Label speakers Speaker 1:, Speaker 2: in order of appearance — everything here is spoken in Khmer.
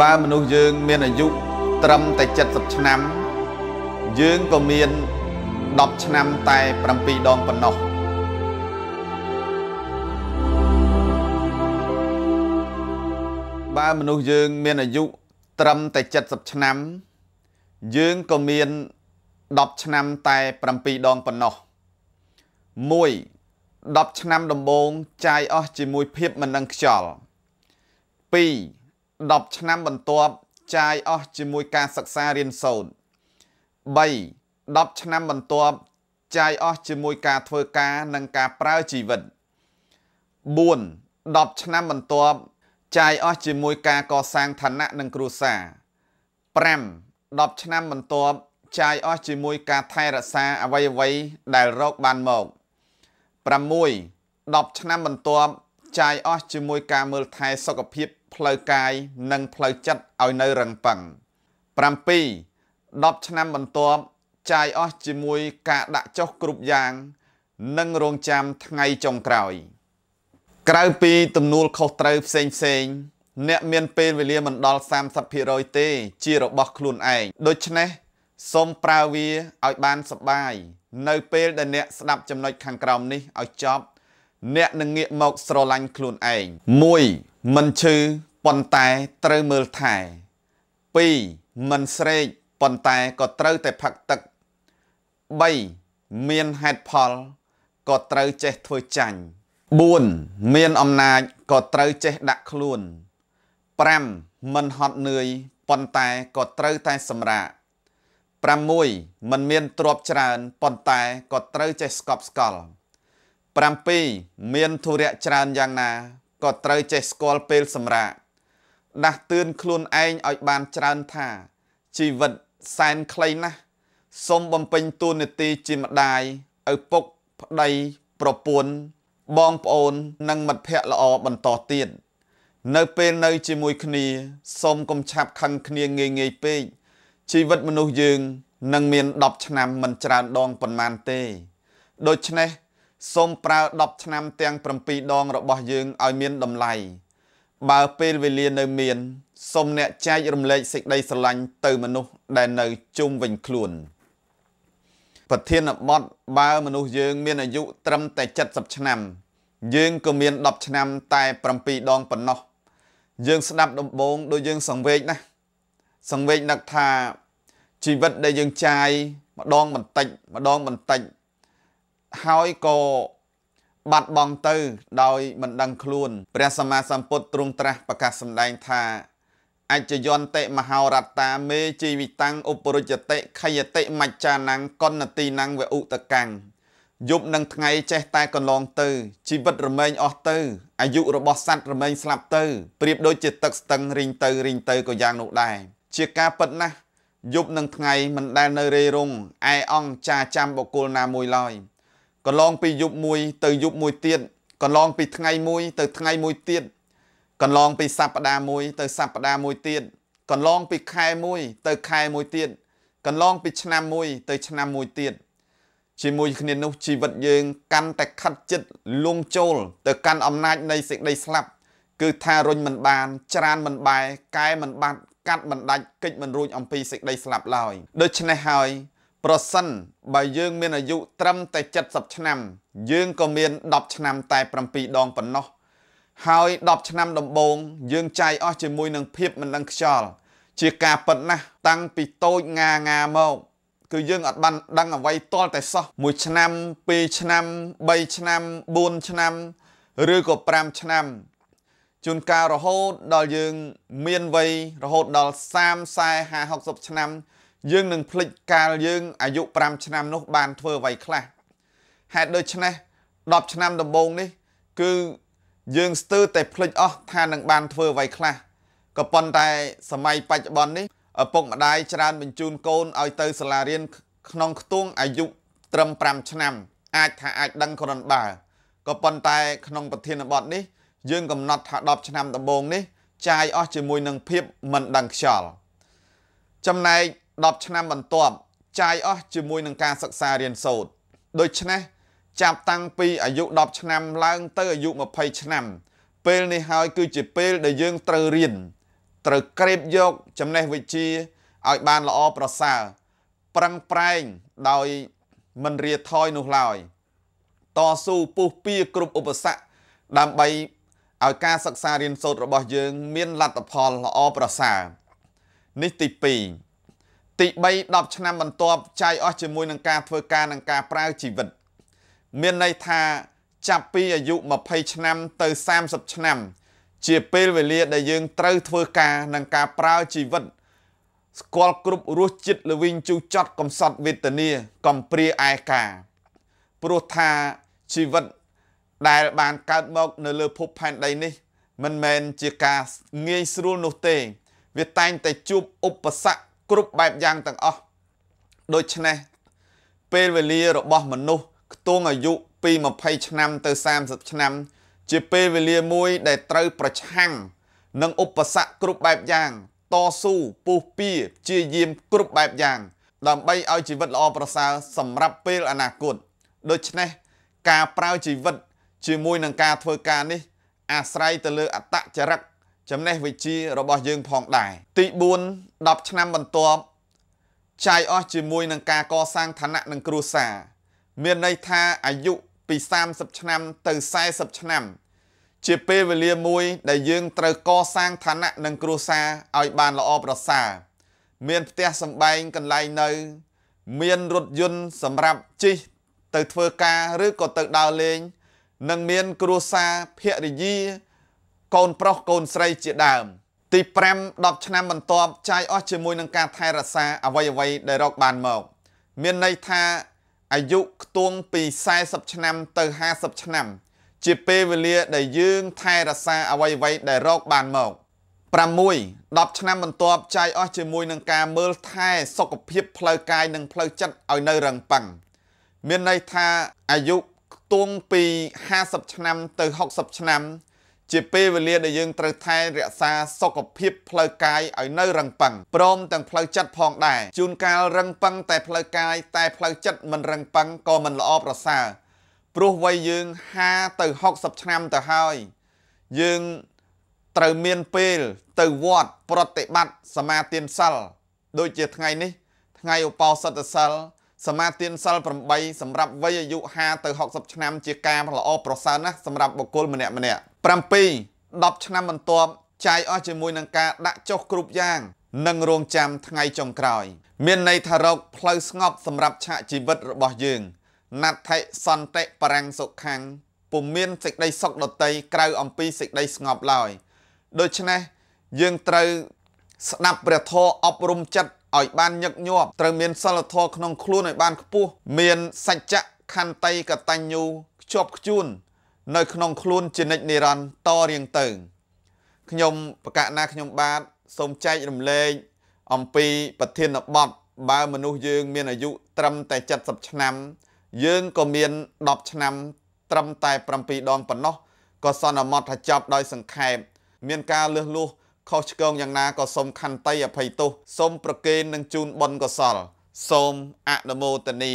Speaker 1: បើមនុស្សយើងមានអាយុត្រឹមតែ70ឆ្នាំ យើងក៏មាន10ឆ្នាំតែ7ដងប៉ុណ្ណោះបើមនុស្សយើងមានអាយុត្រឹមតែ70ឆ្នាំយើងក៏មាន10ឆ្នាំតែ7ដងប៉ុណ្ណោះ1 10ឆ្នាំ ដំបូងចាយអស់ជាមួយភាពមិនដឹងខ្យល់2 10ឆ្នាំបន្ទាប់ចាយអស់ជាមួយការសិក្សារៀនសូត្រ3 10ឆ្នាំបន្ទាប់ចាយអស់ជាមួយការធ្វើការនិងការប្រើជីវិត4 10ឆ្នាំបន្ទាប់ចាយអស់ជាមួយការកសាងឋានៈនិងគ្រួសារ5 10ឆ្នាំបន្ទាប់ចាយអស់ជាមួយការថែរក្សាអវយវ័យដែលរកបានមក6 10ឆ្នាំបន្ទាប់ចាយអស់ជាមួយការមើលថែសុខភាពផ្លូវកាយនិងផ្លូវចិត្តឲ្យនៅរឹងប៉ឹង7 10ឆ្នាំបន្ទាប់ចាយអស់ជាមួយការដាក់ចុះគ្រប់យ៉ាង និងរងចាំថ្ងៃចុងក្រោយ ក្រៅពីទំនួលខុសត្រូវផ្សេងផ្សេង អ្នក មានពេលវេលាមិនដល់30%ទេ ជារបស់ខ្លួនឯងដូច្នេះសូមប្រើវាឲ្យបានសប្បាយនៅពេលដែលអ្នកស្ដាប់ចំណុចខាងក្រោមនេះឲ្យចប់អ្នកនឹងងាកមកស្រឡាញ់ខ្លួនឯង1មិនឈឺប៉ុន្តែត្រូវមើលថែ2មិនស្រេកប៉ុន្តែក៏ត្រូវតែផឹកទឹក3មានហេតុផលក៏ត្រូវចេះធ្វើចាញ់4មានអំណាចក៏ត្រូវចេះដាក់ខ្លួន5មិនហត់នឿយប៉ុន្តែក៏ត្រូវតែសម្រាក6មិនមានទ្រពច្រើនប៉ុន្តែក៏ត្រូវចេះស្កប់ស្កល់7មានធុរៈច្រើនយ៉ាងណាក៏ត្រូវចេះស្គាល់ពេលសម្រាកដាស់តឿនខ្លួនឯងឲ្យបានច្រើនថាជីវិតសែនខ្លីណាស់សូមបំពេញតួនាទីជាម្ដាយឪពុកប្ដីប្រពន្ធបងប្អូននិងមិត្តភ័ក្តិល្អបន្តទៀតនៅពេលនៅជាមួយគ្នាសូមកុំឆាប់ខឹងគ្នាងាយងាយពេកជីវិតមនុស្សយើងនឹងមាន10ឆ្នាំមិនច្រើនដងប៉ុន្មានទេ ដូច្នេះសូមប្រើ10ឆ្នាំទាំង7ដងរបស់យើងឲ្យមានតម្លៃបើពេលវេលានៅ មានសូមអ្នកចែករំលែកសេចក្តីស្រឡាញ់ទៅមនុស្សដែលនៅជុំវិញខ្លួនប្រធានបទបើមនុស្សយើងមានអាយុត្រឹមតែ70ឆ្នាំយើងក៏មាន10ឆ្នាំតែ7ដងប៉ុណ្ណោះយើងស្ដាប់ដំបងដូចយើងសង្វេគណាស់សង្វេគនឹកថាជីវិតដែលយើងចាយម្ដងបន្តិចម្ដងបន្តិចហើយក៏បាត់បង់ទៅដោយមិនដឹងខ្លួនព្រះសម្មាសម្ពុទ្ធទ្រង់ត្រាស់ប្រកាសសម្ដែងថាអច្ចយន្តិមហោរត្តា មេជីវិតាំងឧបរុជតិខយតិមច្ចានាំងកុណតិនាំងវឧតកាំងយប់នឹងថ្ងៃចេះតែកន្លងទៅជីវិតរមែងអស់ទៅអាយុរបស់សត្វរមែងស្លាប់ទៅប្រៀបដូចជាទឹកស្ទឹងរីងទៅរីងទៅក៏យ៉ាងនោះដែរជាការពិតណាស់យប់នឹងថ្ងៃមិនដែលនៅរេរងឯអង្គចាចាំបុគ្គលណាមួយឡើយកន្លងពីយប់មួយទៅយប់មួយទៀតកន្លងពីថ្ងៃមួយទៅថ្ងៃមួយទៀតកន្លងពីសប្តាហ៍មួយទៅសប្តាហ៍មួយទៀតកន្លងពីខែមួយទៅខែមួយទៀតកន្លងពីឆ្នាំមួយទៅឆ្នាំមួយទៀត ជាមួយគ្នានោះជីវិតយើងកាន់តែខិតជិតលងចូលទៅកាន់អំណាចនៃសេចក្តីស្លាប់គឺថារុញមិនបានច្រានមិនបែកែមិនបាត់កាត់មិនដាច់កិច្ចមិនរួចអំពីសេចក្តីស្លាប់ឡើយដូច្នេះហើយប្រសិនបើយើងមានអាយុត្រឹមតែ70ឆ្នាំ យើងក៏មាន10ឆ្នាំ តែ7ដងប៉ុណ្ណោះ ហើយ10ឆ្នាំដំបូង យើងចាយអស់ជាមួយនឹងភាពមិនដឹងខ្យល់ជាការប៉ិនណាស់តាំងពីតូចងាងាមកគឺយើងអត់បានដឹងអ្វីទាល់តែសោះ1ឆ្នាំ2ឆ្នាំ3ឆ្នាំ4ឆ្នាំ ឬក៏5ឆ្នាំជួនកាលរហូតដល់យើងមានវ័យរហូតដល់30 40 50 60ឆ្នាំយើងនឹងភ្លេចកាលយើងអាយុ5ឆ្នាំ នោះ បានធ្វើអ្វីខ្លះហេតុដូច្នេះ10ឆ្នាំដំបូងនេះគឺយើងស្ទើរតែភ្លេចអស់ថានឹងបានធ្វើអ្វីខ្លះក៏ប៉ុន្តែសម័យបច្ចុប្បន្ននេះឪពុកម្ដាយច្រើនបញ្ជូនកូនឲ្យទៅសាលារៀនក្នុង ខ្ទង់អាយុត្រឹម5ឆ្នាំ អាចថាអាចដឹងគ្រាន់បើក៏ប៉ុន្តែ ក្នុងប្រធានបទនេះយើងកំណត់ថា10ឆ្នាំដំបូងនេះចាយអស់ជាមួយនឹងភាពមិនដឹងខ្យល់ចំណែក10ឆ្នាំបន្ទាប់ចាយអស់ជាមួយនឹងការសិក្សារៀនសូត្រដូច្នេះចាប់តាំងពីអាយុ10ឆ្នាំឡើងទៅអាយុ20ឆ្នាំ ពេលនេះហើយគឺជាពេលដែលយើងត្រូវរៀនត្រូវក្រេបយកចំណេះវិជ្ជាឲ្យបានល្អប្រសើរប្រឹងប្រែងដោយមិនរាថយនោះឡើយតស៊ូពុះពៀគ្រប់ឧបសគ្គដើម្បីឲ្យការសិក្សារៀនសូត្ររបស់ យើង មានលទ្ធផលល្អប្រសើរនេះទី2ទី3 10ឆ្នាំបន្ទាប់ចាយអស់ជាមួយនឹងការធ្វើការនិងការប្រើជីវិត មានន័យថាចាប់ពីអាយុ20ឆ្នាំទៅ30ឆ្នាំ ជាពេលវេលាដែលយើងត្រូវធ្វើការនិងការប្រើជីវិត ស្គាល់គ្រប់រសជាតិល្វីងជូរចត់កំសត់វេទនាកំព្រាឯកា ព្រោះថាជីវិត ដែលបានកើតមក នៅលើភពផែនដីនេះ មិនមែនជាការងាយស្រួលនោះទេ វាតែងតែជួបឧបសគ្គគ្រប់បែបយ៉ាងទាំងអស់ដូច្នេះពេលវេលារបស់មនុស្សខ្ទង់អាយុពី20ឆ្នាំទៅ30ឆ្នាំ ជាពេលវេលាមួយដែលត្រូវ ប្រឆាំងនឹងឧបសគ្គគ្រប់បែបយ៉ាងតស៊ូពុះពៀជាយាមគ្រប់បែបយ៉ាងដើម្បីឲ្យជីវិតល្អប្រសើរសម្រាប់ពេលអនាគតដូច្នេះការប្រើជីវិតជាមួយនឹងការធ្វើការនេះ អាស្រ័យទៅលើអត្តចរិតចំណេះវិជ្ជារបស់យើងផងដែរទី4 10ឆ្នាំបន្ទាប់ចាយអស់ជាមួយនឹងការកសាងឋានៈនិងគ្រួសារមានន័យថាអាយុពី30ឆ្នាំទៅ40ឆ្នាំជាពេលវេលាមួយដែលយើងត្រូវកសាងឋានៈនិងគ្រួសារឲ្យបានល្អប្រសើរមានផ្ទះសម្បែងកន្លែងនៅ មានរថយន្តសម្រាប់ជិះទៅធ្វើការឬក៏ទៅដើរលេងនិងមានគ្រួសារភរិយាកូនប្រុសកូនស្រីជាដើម ទី5 10ឆ្នាំបន្ទាប់ចាយអស់ជាមួយនឹងការថែរក្សាអវយវ័យដែលរកបានមកមានន័យថាអាយុខ្ទង់ពី40ឆ្នាំទៅ50ឆ្នាំជាពេលវេលា ដែលយើងថែរក្សាអវយវ័យដែលរកបានមក6 10ឆ្នាំបន្ទាប់ចាយអស់ជាមួយនឹងការមើលថែសុខភាពផ្លូវកាយនិងផ្លូវចិត្តឲ្យនៅរឹងប៉ឹងមានន័យថាអាយុខ្ទង់ពី50ឆ្នាំទៅ60ឆ្នាំជាពេលវេលាដែលយើងត្រូវថែរក្សាសុខភាពផ្លូវកាយឲ្យនៅរឹងប៉ឹងព្រមទាំងផ្លូវចិត្តផងដែរជួនកាលរឹងប៉ឹងតែផ្លូវកាយតែផ្លូវចិត្តមិនរឹងប៉ឹងក៏មិនល្អប្រសើរព្រោះវ័យយើង50ទៅ60ឆ្នាំទៅហើយយើងត្រូវមានពេលទៅវត្តប្រតិបត្តិសមាទានសិលដូចជាថ្ងៃនេះ ថ្ងៃឧបោសថសិលសមាទានសិល8សម្រាប់វ័យអាយុ50ទៅ60ឆ្នាំជាការល្អប្រសើរណាស់សម្រាប់បុគ្គលម្នាក់ម្នាក់7 10ឆ្នាំបន្ទាប់ចាយអស់ជាមួយនឹងការដាក់ចុះគ្រប់យ៉ាងនិងរងចាំថ្ងៃចុងក្រោយ មានន័យថារកផ្លូវស្ងប់សម្រាប់ឆាកជីវិតរបស់យើងណដ្ឋិសន្តិបរាំងសុខੰងពុំមានសេចក្តីសុខដតីក្រៅអំពីសេចក្តីស្ងប់ឡើយដូច្នេះយើងត្រូវស្ដាប់ព្រះធម៌អប់រំចិត្តឲ្យបានញឹកញាប់ត្រូវមានសិលធម៌ក្នុងខ្លួនឲ្យបានខ្ពស់មានសច្ចៈខន្តីកតញ្ញូខ្ជាប់ខ្ជួននៅ ក្នុងខ្លួនជានិច្ចនិរន្តរតរៀងទៅខ្ញុំប្រកាសណាខ្ញុំបាទសូមចែករំលែកអំពីប្រធានបទបើមនុស្សយើង មានអាយុត្រឹមតែ70ឆ្នាំ យើងក៏មាន10ឆ្នាំ ត្រឹមតែ7ដងប៉ុណ្ណោះក៏សន្មតថាចប់ដោយសង្ខេបមានការលឹះលួសខុសឆ្គងយ៉ាងណាក៏សូមខន្តីអភ័យទោសសូមប្រគេននឹងជូនបុណ្យកុសល សូមអនុមោទនា